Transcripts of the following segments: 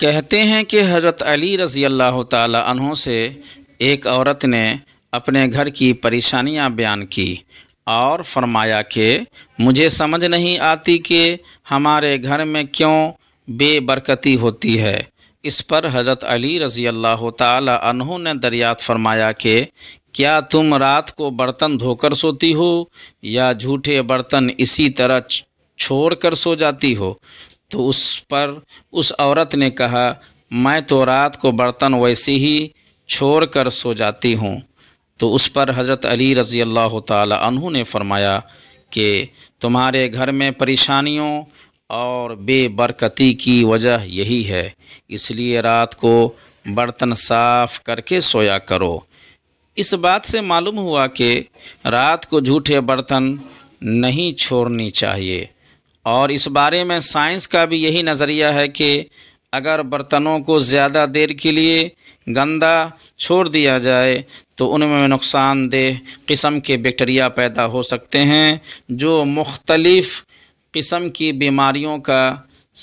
कहते हैं कि हज़रत अली रज़ी अल्लाह तहों से एक औरत ने अपने घर की परेशानियां बयान की और फरमाया कि मुझे समझ नहीं आती कि हमारे घर में क्यों बेबरकती होती है इस पर हज़रत अली रज़ी अल्लाह तहों ने दरियात फरमाया कि क्या तुम रात को बर्तन धोकर सोती हो या झूठे बर्तन इसी तरह छोड़ कर सो जाती हो तो उस पर उस औरत ने कहा मैं तो रात को बर्तन वैसे ही छोड़ कर सो जाती हूँ तो उस पर हज़रत अली रज़ी अल्लाह तु ने फ़रमाया कि तुम्हारे घर में परेशानियों और बेबरकती की वजह यही है इसलिए रात को बर्तन साफ़ करके सोया करो इस बात से मालूम हुआ कि रात को झूठे बर्तन नहीं छोड़नी चाहिए और इस बारे में साइंस का भी यही नज़रिया है कि अगर बर्तनों को ज़्यादा देर के लिए गंदा छोड़ दिया जाए तो उनमें नुकसानदेह किस्म के बैक्टीरिया पैदा हो सकते हैं जो मुख्तलफ़ किस्म की बीमारियों का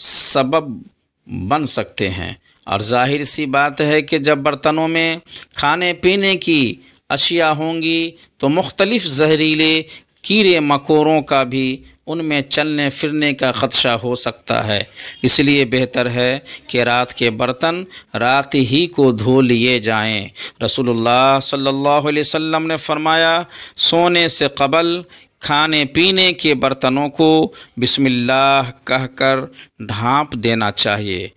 सबब बन सकते हैं और जाहिर सी बात है कि जब बर्तनों में खाने पीने की अशिया होंगी तो मुख्तलिफ़ जहरीले कीड़े मकोड़ों का भी उनमें चलने फिरने का ख़दशा हो सकता है इसलिए बेहतर है कि रात के बर्तन रात ही को धो लिए जाएं। रसूलुल्लाह सल्लल्लाहु अलैहि वसल्लम ने फरमाया सोने से कबल खाने पीने के बर्तनों को बिस्मिल्लाह कहकर ढांप देना चाहिए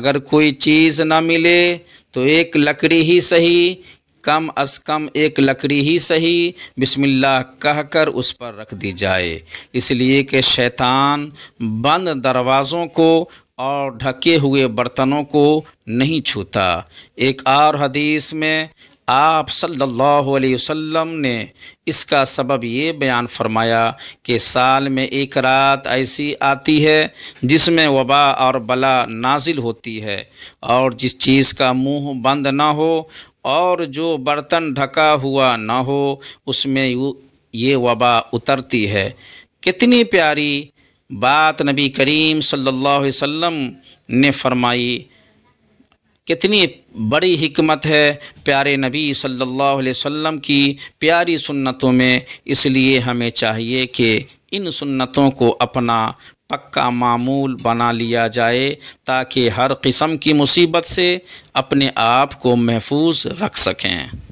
अगर कोई चीज़ न मिले तो एक लकड़ी ही सही कम अज कम एक लकड़ी ही सही बिस्मिल्लाह कहकर उस पर रख दी जाए इसलिए कि शैतान बंद दरवाज़ों को और ढके हुए बर्तनों को नहीं छूता एक और हदीस में आप सल्लल्लाहु अलैहि वसल्लम ने इसका सबब ये बयान फरमाया कि साल में एक रात ऐसी आती है जिसमें वबा और बला नाजिल होती है और जिस चीज़ का मुंह बंद ना हो और जो बर्तन ढका हुआ ना हो उसमें ये वबा उतरती है कितनी प्यारी बात नबी करीम सल्लल्लाहु अलैहि वसल्लम ने फरमाई कितनी बड़ी हिकमत है प्यारे नबी सल्लल्लाहु अलैहि वसल्लम की प्यारी सुन्नतों में इसलिए हमें चाहिए कि इन सुन्नतों को अपना पक्का मामूल बना लिया जाए ताकि हर किस्म की मुसीबत से अपने आप को महफूज रख सकें